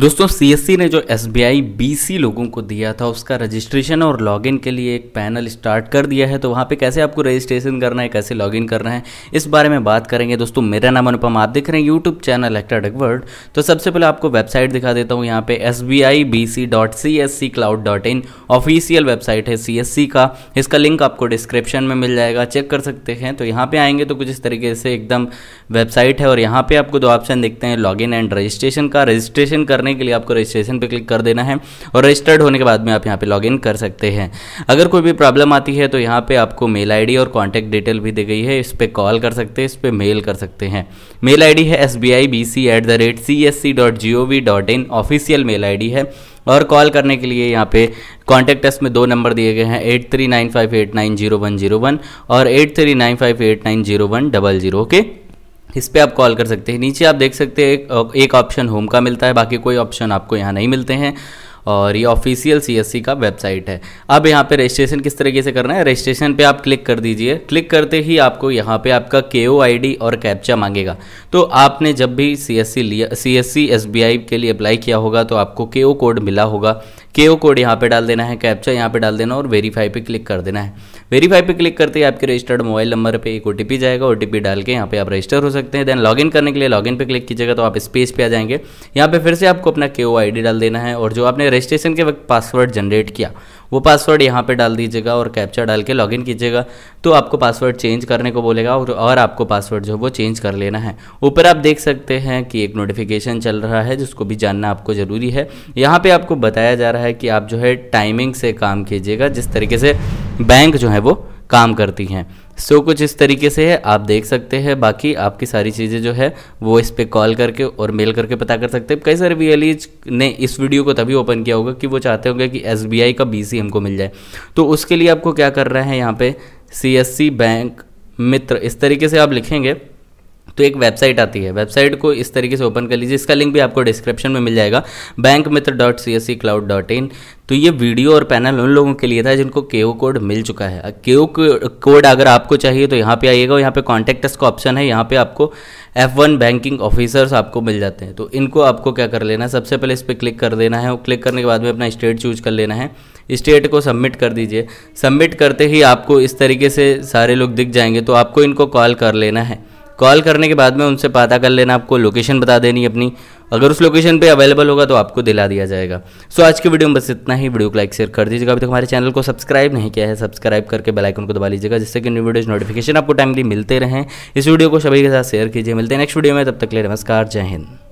दोस्तों सीएससी ने जो एस बीसी लोगों को दिया था उसका रजिस्ट्रेशन और लॉगिन के लिए एक पैनल स्टार्ट कर दिया है तो वहाँ पे कैसे आपको रजिस्ट्रेशन करना है कैसे लॉगिन करना है इस बारे में बात करेंगे दोस्तों मेरा नाम अनुपम आप देख रहे हैं यूट्यूब चैनल एक्टर डगवर्ड तो सबसे पहले आपको वेबसाइट दिखा देता हूँ यहाँ पे एस बी ऑफिशियल वेबसाइट है सी का इसका लिंक आपको डिस्क्रिप्शन में मिल जाएगा चेक कर सकते हैं तो यहाँ पर आएंगे तो कुछ इस तरीके से एकदम वेबसाइट है और यहाँ पर आपको दो ऑप्शन देखते हैं लॉगिन एंड रजिस्ट्रेशन का रजिस्ट्रेशन करना करने के लिए आपको रजिस्ट्रेशन पर क्लिक कर देना है और रजिस्टर्ड होने के बाद में आप यहाँ पर लॉग इन कर सकते हैं अगर कोई भी प्रॉब्लम आती है तो यहाँ पर आपको मेल आई और कॉन्टैक्ट डिटेल भी दी गई है इस पर कॉल कर सकते हैं इस पर मेल कर सकते हैं मेल आई है S B I B C at the rate C S C dot G O V dot in official mail आई है और कॉल करने के लिए यहाँ पे कॉन्टैक्ट एस में दो नंबर दिए गए हैं eight three nine five eight nine zero one zero one और eight three nine five eight nine zero one double zero okay इस पर आप कॉल कर सकते हैं नीचे आप देख सकते हैं एक ऑप्शन होम का मिलता है बाकी कोई ऑप्शन आपको यहाँ नहीं मिलते हैं और ये ऑफिशियल सी का वेबसाइट है अब यहाँ पे रजिस्ट्रेशन किस तरीके से करना है रजिस्ट्रेशन पे आप क्लिक कर दीजिए क्लिक करते ही आपको यहाँ पे आपका के ओ और कैप्चा मांगेगा तो आपने जब भी सी एस सी लिया C S C S B I के लिए अप्लाई किया होगा तो आपको के कोड मिला होगा के कोड यहाँ पे डाल देना है कैप्चा यहाँ पे डाल देना और वेरीफाई पे क्लिक कर देना है वेरीफाई पे क्लिक करते ही आपके रजिस्टर्ड मोबाइल नंबर पे एक ओ जाएगा ओ डाल के यहाँ पे आप रजिस्टर हो सकते हैं देन लॉगिन करने के लिए लॉगिन पे क्लिक कीजिएगा तो आप स्पेस पे आ जाएंगे यहाँ पे फिर से आपको अपना के आई डाल देना है और जो आपने रजिस्ट्रेशन के वक्त पासवर्ड जनरेट किया वो पासवर्ड यहाँ पे डाल दीजिएगा और कैप्चा डाल के लॉगिन कीजिएगा तो आपको पासवर्ड चेंज करने को बोलेगा और, और आपको पासवर्ड जो है वो चेंज कर लेना है ऊपर आप देख सकते हैं कि एक नोटिफिकेशन चल रहा है जिसको भी जानना आपको ज़रूरी है यहाँ पे आपको बताया जा रहा है कि आप जो है टाइमिंग से काम कीजिएगा जिस तरीके से बैंक जो है वो काम करती हैं सो so, कुछ इस तरीके से है आप देख सकते हैं बाकी आपकी सारी चीज़ें जो है वो इस पर कॉल करके और मेल करके पता कर सकते हैं कई सारे वी ने इस वीडियो को तभी ओपन किया होगा कि वो चाहते होंगे कि एस का बी हमको मिल जाए तो उसके लिए आपको क्या कर रहा है यहाँ पे सी बैंक मित्र इस तरीके से आप लिखेंगे तो एक वेबसाइट आती है वेबसाइट को इस तरीके से ओपन कर लीजिए इसका लिंक भी आपको डिस्क्रिप्शन में मिल जाएगा bank Mitra dot C S C cloud dot in तो ये वीडियो और पैनल उन लोगों के लिए था जिनको के ओ कोड मिल चुका है के ओ कोड अगर आपको चाहिए तो यहाँ पे आइएगा यहाँ पे कॉन्टैक्ट का ऑप्शन है यहाँ पे आपको एफ वन बैंकिंग ऑफिसर्स आपको मिल जाते हैं तो इनको आपको क्या कर लेना है सबसे पहले इस पर क्लिक कर देना है और क्लिक करने के बाद में अपना स्टेट चूज कर लेना है स्टेट को सबमिट कर दीजिए सबमिट करते ही आपको इस तरीके से सारे लोग दिख जाएंगे तो आपको इनको कॉल कर लेना है कॉल करने के बाद में उनसे पता कर लेना आपको लोकेशन बता देनी अपनी अगर उस लोकेशन पे अवेलेबल होगा तो आपको दिला दिया जाएगा सो आज के वीडियो में बस इतना ही वीडियो को लाइक शेयर कर दीजिएगा अभी तक तो हमारे चैनल को सब्सक्राइब नहीं किया है सब्सक्राइब करके बेल आइकन को दबा लीजिएगा जिससे कि न्यू वीडियोज नोटिफिकेशन आपको टाइमली मिलते रहें इस वीडियो को सभी के साथ शेयर कीजिए मिलते हैं नेक्स्ट वीडियो में तब तक ले नमस्कार जय हिंद